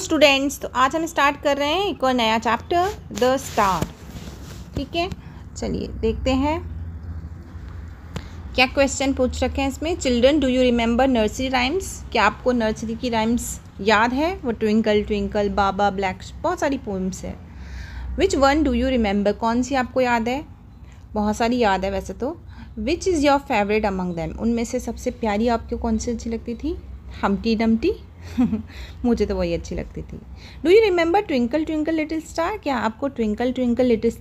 Students तो आज हम स्टार्ट कर रहे हैं एक और नया चैप्टर द स्टार ठीक है चलिए देखते हैं क्या क्वेश्चन पूछ रखे हैं इसमें children do you remember nursery rhymes क्या आपको नर्सरी की राइम्स याद है वो ट्विंकल ट्विंकल बाबा ब्लैक बहुत सारी पोइम्स है which one do you remember कौन सी आपको याद है बहुत सारी याद है वैसे तो which is your favourite among them उनमें से सबसे प्यारी आपको कौन सी अच्छी लगती थी हमटी डमटी मुझे तो वही अच्छी लगती थी do you remember twinkle twinkle little star क्या आपको twinkle twinkle little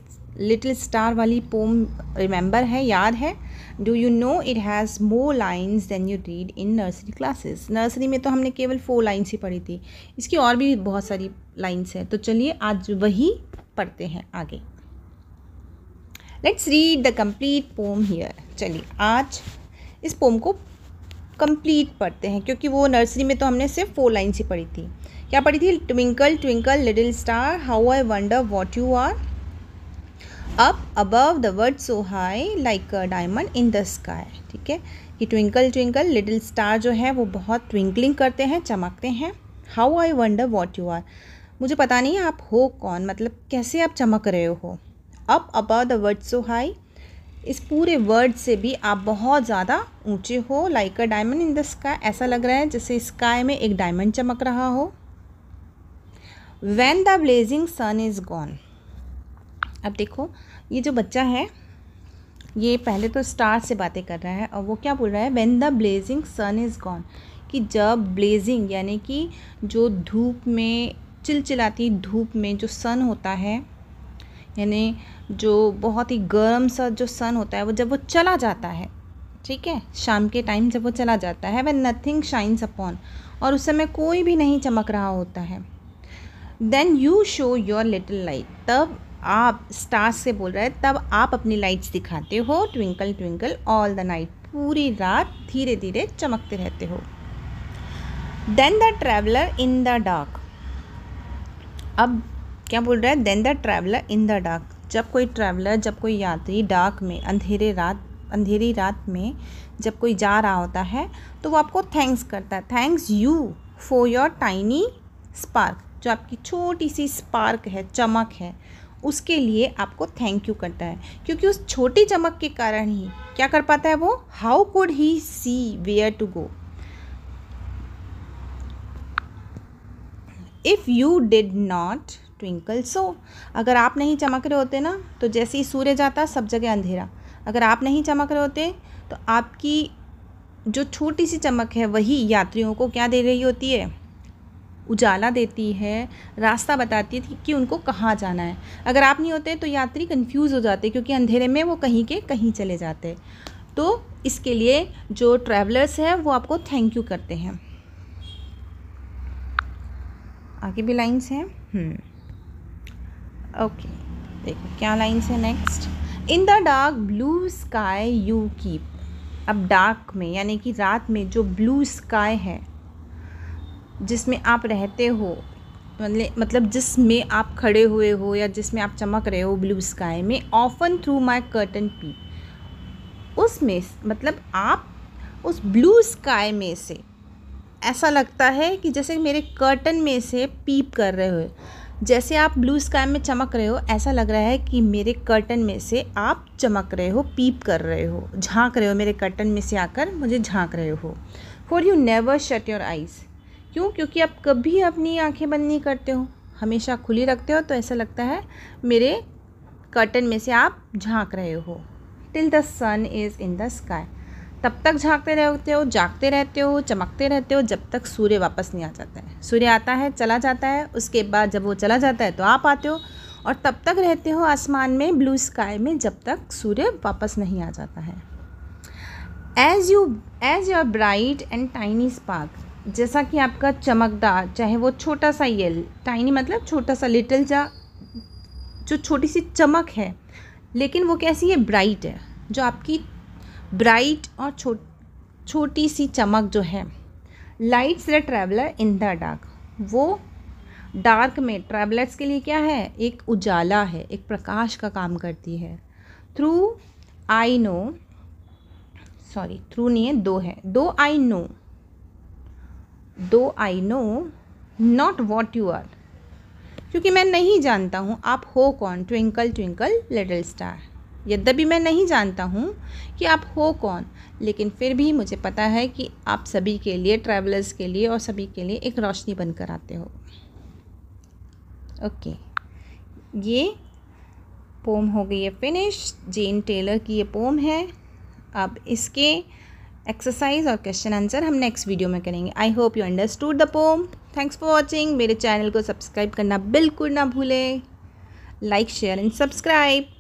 little star वाली पोम रिमेंबर है याद है do you know it has more lines than you read in nursery classes nursery में तो हमने केवल फोर लाइन्स ही पढ़ी थी इसकी और भी बहुत सारी लाइन्स हैं तो चलिए आज वही पढ़ते हैं आगे let's read the complete poem here चलिए आज इस पोम को कंप्लीट पढ़ते हैं क्योंकि वो नर्सरी में तो हमने सिर्फ फोर लाइन्स ही पढ़ी थी क्या पढ़ी थी twinkle twinkle little star how I wonder what you are up above the world so high like diamond in the sky ठीक है कि ट्विंकल ट्विंकल लिटिल स्टार जो है वो बहुत ट्विंकलिंग करते हैं चमकते हैं how I wonder what you are मुझे पता नहीं है आप हो कौन मतलब कैसे आप चमक रहे हो up above the world so high इस पूरे वर्ड से भी आप बहुत ज़्यादा ऊंचे हो like a diamond in the sky ऐसा लग रहा है जैसे स्काई में एक डायमंड चमक रहा हो when the blazing sun is gone अब देखो ये जो बच्चा है ये पहले तो स्टार से बातें कर रहा है और वो क्या बोल रहा है when the blazing sun is gone कि जब ब्लेजिंग यानी कि जो धूप में चिलचिलाती धूप में जो सन होता है यानी जो बहुत ही गर्म सा जो सन होता है वो जब वो चला जाता है ठीक है शाम के टाइम जब वो चला जाता है वह नथिंग शाइन्स अपॉन और उस समय कोई भी नहीं चमक रहा होता है then you show your little light तब आप स्टार्स से बोल रहे हैं तब आप अपनी लाइट्स दिखाते हो twinkle twinkle all the night पूरी रात धीरे धीरे चमकते रहते हो then the traveller in the dark अब क्या बोल रहा है then the traveller in the dark जब कोई ट्रैवलर जब कोई यात्री डार्क में अंधेरे रात अंधेरी रात में जब कोई जा रहा होता है तो वो आपको थैंक्स करता है thanks you for your tiny spark जो आपकी छोटी सी स्पार्क है चमक है उसके लिए आपको थैंक यू करता है क्योंकि उस छोटी चमक के कारण ही क्या कर पाता है वो how could he see where to go if you did not twinkle so अगर आप नहीं चमक रहे होते ना तो जैसे ही सूर्य जाता सब जगह अंधेरा अगर आप नहीं चमक रहे होते तो आपकी जो छोटी सी चमक है वही यात्रियों को क्या दे रही होती है उजाला देती है रास्ता बताती है कि उनको कहाँ जाना है अगर आप नहीं होते तो यात्री कंफ्यूज हो जाते क्योंकि अंधेरे में वो कहीं के कहीं चले जाते तो इसके लिए जो ट्रैवलर्स हैं वो आपको थैंक यू करते हैं आगे भी लाइन्स हैं हम्म। ओके देखो क्या लाइन्स है next in the dark blue sky you keep अब डार्क में यानी कि रात में जो ब्लू स्काई है जिसमें आप रहते हो मतलब, मतलब जिसमें आप खड़े हुए हो या जिसमें आप चमक रहे हो ब्लू स्काई में often through my curtain peep उसमें मतलब आप उस ब्लू स्काई में से ऐसा लगता है कि जैसे मेरे कर्टन में से पीप कर रहे हो जैसे आप ब्लू स्काई में चमक रहे हो ऐसा लग रहा है कि मेरे कर्टन में से आप चमक रहे हो पीप कर रहे हो झांक रहे हो मेरे कर्टन में से आकर मुझे झांक रहे हो for you never shut your eyes क्यों क्योंकि आप कभी अपनी आँखें बंद नहीं करते हो हमेशा खुली रखते हो तो ऐसा लगता है मेरे कर्टन में से आप झांक रहे हो till the sun is in the sky तब तक झांकते रहते हो जागते रहते हो चमकते रहते हो जब तक सूर्य वापस नहीं आ जाता सूर्य आता है चला जाता है उसके बाद जब वो चला जाता है तो आप आते हो और तब तक रहते हो आसमान में ब्लू स्काई में जब तक सूर्य वापस नहीं आ जाता है as you as your bright and tiny spark जैसा कि आपका चमकदार चाहे वो छोटा सा ये टाइनी मतलब छोटा सा लिटिल जा जो छोटी सी चमक है लेकिन वो कैसी है ब्राइट है जो आपकी ब्राइट और छो छोटी सी चमक जो है lights the traveller in the dark वो डार्क में ट्रैवलर्स के लिए क्या है एक उजाला है एक प्रकाश का काम करती है through I know sorry through नहीं है दो है though I know though I know not what you are क्योंकि मैं नहीं जानता हूँ आप हो कौन ट्विंकल ट्विंकल लिटिल स्टार यद्यपि मैं नहीं जानता हूँ कि आप हो कौन लेकिन फिर भी मुझे पता है कि आप सभी के लिए ट्रैवलर्स के लिए और सभी के लिए एक रोशनी बनकर आते हो ओके ये पोम हो गई है फिनिश जेन टेलर की ये पोम है अब इसके एक्सरसाइज और क्वेश्चन आंसर हम नेक्स्ट वीडियो में करेंगे I hope you understood the poem thanks for watching मेरे चैनल को सब्सक्राइब करना बिल्कुल ना भूलें लाइक शेयर एंड सब्सक्राइब